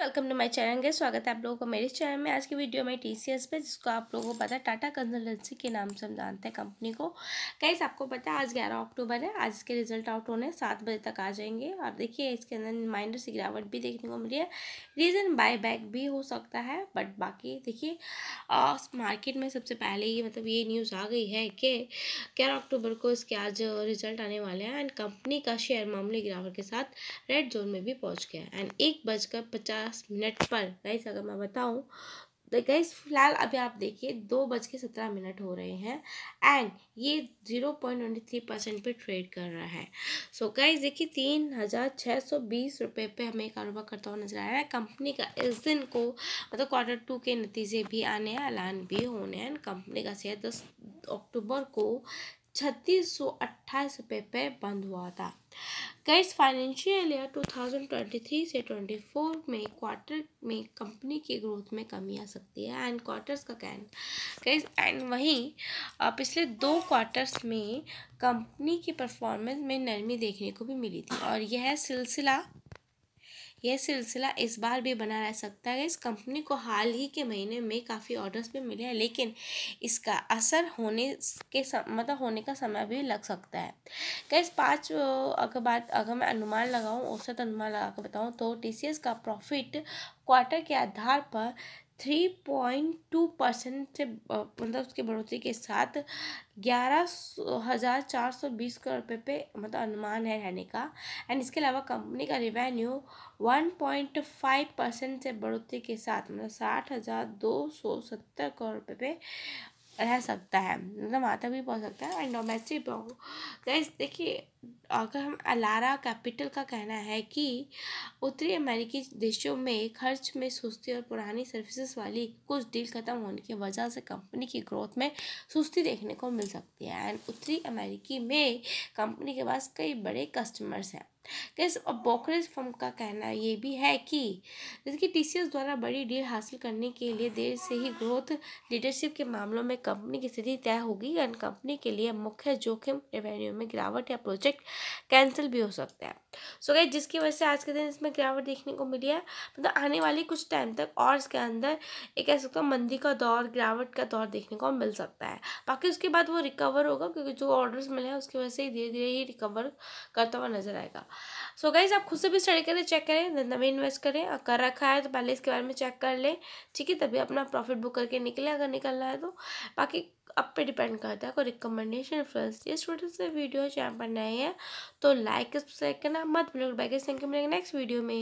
welcome to my channel के स्वागत है आप लोगों को मेरे चैनल में आज की वीडियो में टीसीएस पे जिसको आप लोगों को पता है टाटा कंसल्टेंसी के नाम से हम जानते हैं कंपनी को कैसे आपको पता है आज ग्यारह अक्टूबर है आज इसके रिजल्ट आउट होने सात बजे तक आ जाएंगे और देखिए इसके अंदर माइनर सी गिरावट भी देखने को मिली है रीज़न बाय बैक भी हो सकता है बट बाकी देखिए मार्केट में सबसे पहले ही मतलब ये न्यूज़ आ गई है कि ग्यारह अक्टूबर को इसके आज रिजल्ट आने वाले हैं एंड कंपनी का शेयर मामूली गिरावट के साथ रेड जोन में भी पहुँच गया एंड एक बजकर पचास पचास मिनट पर गाइस अगर मैं बताऊँ तो गैस फिलहाल अभी आप देखिए दो बज के सत्रह मिनट हो रहे हैं एंड ये zero point twenty three percent पर ट्रेड कर रहा है सो गैस देखिए तीन हज़ार छः सौ बीस रुपये पर हमें कारोबार करता हुआ नजर आ रहा है कंपनी का इस दिन को मतलब क्वार्टर टू के नतीजे भी आने हैं ऐलान भी होने हैं कंपनी का शेयर दस अक्टूबर को छत्तीस सौ अट्ठाईस रुपये पर बंद हुआ था गैस फाइनेंशियल ईयर 2023 से 24 में क्वार्टर में कंपनी की ग्रोथ में कमी आ सकती है एंड क्वार्टर्स का कैन गैस एंड वहीं पिछले दो क्वार्टर्स में कंपनी की परफॉर्मेंस में नरमी देखने को भी मिली थी और यह सिलसिला यह सिलसिला इस बार भी बना रह सकता है इस कंपनी को हाल ही के महीने में काफ़ी ऑर्डर्स भी मिले हैं लेकिन इसका असर होने के सम, मतलब होने का समय भी लग सकता है कैस पाँच अगर बात अगर मैं अनुमान लगाऊँ औसत अनुमान लगा कर बताऊँ तो टी का प्रॉफिट क्वार्टर के आधार पर थ्री पॉइंट टू परसेंट से मतलब उसके बढ़ोतरी के साथ ग्यारह हज़ार चार सौ बीस करोड़ रुपये पे मतलब अनुमान है रहने का एंड इसके अलावा कंपनी का revenue one point five percent से बढ़ोतरी के साथ मतलब साठ हज़ार दो सौ सत्तर करोड़ रुपये पे रह सकता है मतलब आता भी पहुँच सकता है एंड डोमेस्टिक गैस देखिए अगर हम अलारा कैपिटल का कहना है कि उत्तरी अमेरिकी देशों में खर्च में सुस्ती और पुरानी सर्विसेज वाली कुछ डील ख़त्म होने की वजह से कंपनी की ग्रोथ में सुस्ती देखने को मिल सकती है एंड उत्तरी अमेरिकी में कंपनी के पास कई बड़े कस्टमर्स हैं गैस अब फर्म का कहना ये भी है कि जैसे टी सी एस द्वारा बड़ी डील हासिल करने के लिए देर से ही ग्रोथ लीडरशिप के मामलों में कंपनी की स्थिति तय होगी एंड कंपनी के लिए मुख्य जोखिम रेवेन्यू में गिरावट या प्रोजेक्ट कैंसिल भी हो सकता है सो so, जिसकी वजह से आज के दिन इसमें गिरावट देखने को मिली है मतलब तो आने वाले कुछ टाइम तक और इसके अंदर एक कह सकता तो मंदी का दौर गिरावट का दौर देखने को मिल सकता है बाकी उसके बाद वो रिकवर होगा क्योंकि जो ऑर्डर्स मिले हैं उसकी वजह से धीरे धीरे ही रिकवर करता हुआ नजर आएगा सो so गाइज आप खुद से भी स्टडी करें चेक करें धंधा में इन्वेस्ट करें और कर रखा है तो पहले इसके बारे में चेक कर लें ठीक है तभी अपना प्रॉफिट बुक करके निकले अगर निकलना है तो बाकी आप पे डिपेंड करता है कोई रिकमेंडेशन फ्रेंड्स ये छोटे से वीडियो चैनल पर नए हैं तो लाइक सब्सक्राइब करना मत बिल्कुल बैगे थैंक यू मिलेंगे नेक्स्ट वीडियो में